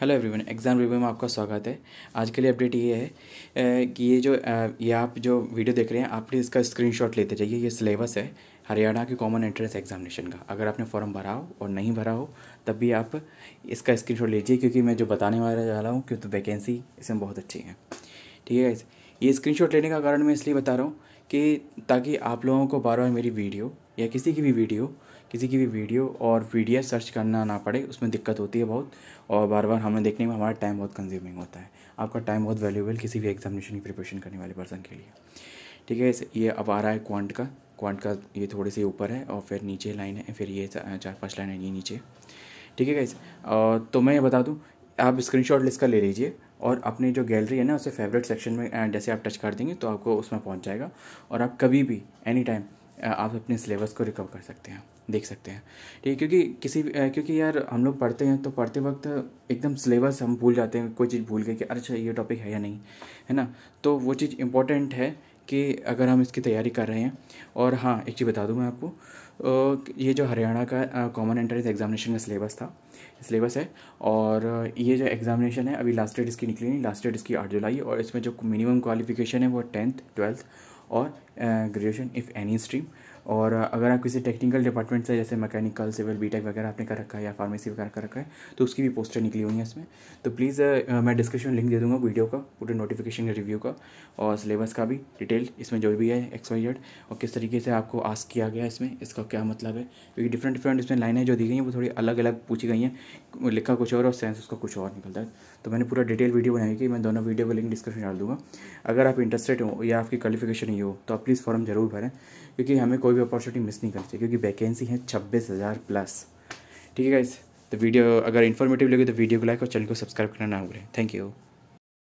hello everyone exam review में आपका स्वागत है आज के लिए अपडेट ये है कि ये जो ये आप जो वीडियो देख रहे हैं आप प्लीज़ इसका स्क्रीनशॉट लेते जाइए ये सिलेबस है हरियाणा के कॉमन एंट्रेंस एग्जामिनेशन का अगर आपने फॉर्म भरा हो और नहीं भरा हो तब भी आप इसका स्क्रीनशॉट लीजिए क्योंकि मैं जो बताने वाला जा रहा हूँ क्योंकि तो वैकेंसी इसमें बहुत अच्छी है ठीक है ये स्क्रीन लेने का कारण मैं इसलिए बता रहा हूँ कि ताकि आप लोगों को बार बार मेरी वीडियो या किसी की भी वीडियो किसी की भी वीडियो और वीडियो सर्च करना ना पड़े उसमें दिक्कत होती है बहुत और बार बार हमें देखने में हमारा टाइम बहुत कंज्यूमिंग होता है आपका टाइम बहुत वैल्यूबल किसी भी एग्जामिनेशन की प्रिपरेशन करने वाले पर्सन के लिए ठीक है ये अब आ रहा है क्वांट का क्वांट का ये थोड़े से ऊपर है और फिर नीचे लाइन है फिर ये चार पाँच लाइन है ये नीचे ठीक है कैसे तो मैं ये बता दूँ आप स्क्रीन शॉट लिस्ट का ले लीजिए और अपनी जो गैलरी है ना उसे फेवरेट सेक्शन में जैसे आप टच कर देंगे तो आपको उसमें पहुंच जाएगा और आप कभी भी एनी टाइम आप अपने सिलेबस को रिकवर कर सकते हैं देख सकते हैं ठीक है क्योंकि किसी क्योंकि यार हम लोग पढ़ते हैं तो पढ़ते वक्त एकदम सिलेबस हम भूल जाते हैं कोई चीज़ भूल गए कि अच्छा ये टॉपिक है या नहीं है ना तो वो चीज़ इंपॉर्टेंट है कि अगर हम इसकी तैयारी कर रहे हैं और हाँ एक चीज़ बता दूँ मैं आपको ये जो हरियाणा का कॉमन एंट्रेंस एग्जामिनेशन का सिलेबस था सिलेबस है और ये जो एग्जामिनेशन है अभी लास्ट डेट इसकी निकली नहीं लास्ट डेट इसकी आठ जुलाई और इसमें जो मिनिमम क्वालिफिकेशन है वो tenth twelfth or graduation if any stream और अगर आप किसी टेक्निकल डिपार्टमेंट से जैसे मैकेनिकल सिविल बीटेक वगैरह आपने कर रखा है या फार्मेसी वगैरह कर रखा है तो उसकी भी पोस्टर निकली हुई है इसमें तो प्लीज़ मैं डिस्क्रिप्शन लिंक दे दूँगा वीडियो का पूरे नोटिफिकेशन रिव्यू का और सिलेबस का भी डिटेल इसमें जो भी है एक्स वाई जेड और किस तरीके से आपको आस्क किया गया इसमें इसका क्या मतलब है क्योंकि डिफरेंट डिफरेंट इसमें लाइनें जो दी गई हैं वो थोड़ी अलग अलग पूछी गई हैं लिखा कुछ और और सेंस उसका कुछ और निकलता है तो मैंने पूरा डिटेल वीडियो बनाई कि मैं दोनों वीडियो का लिंक डिस्क्रिप्शन डाल दूँगा अगर आप इंटरेस्टेड हो या आपकी क्वालिफिकेशन ही हो तो आप प्लीज़ फॉर्म ज़रूर भरें क्योंकि हमें कोई कोई भी अपॉर्चुनिटी मिस नहीं करनी चाहिए क्योंकि वैकेंसी है छब्बीस हज़ार प्लस ठीक है गाइस तो वीडियो अगर इन्फॉर्मेटिव लगे तो वीडियो को लाइक और चैनल को सब्सक्राइब करना ना भूलें थैंक यू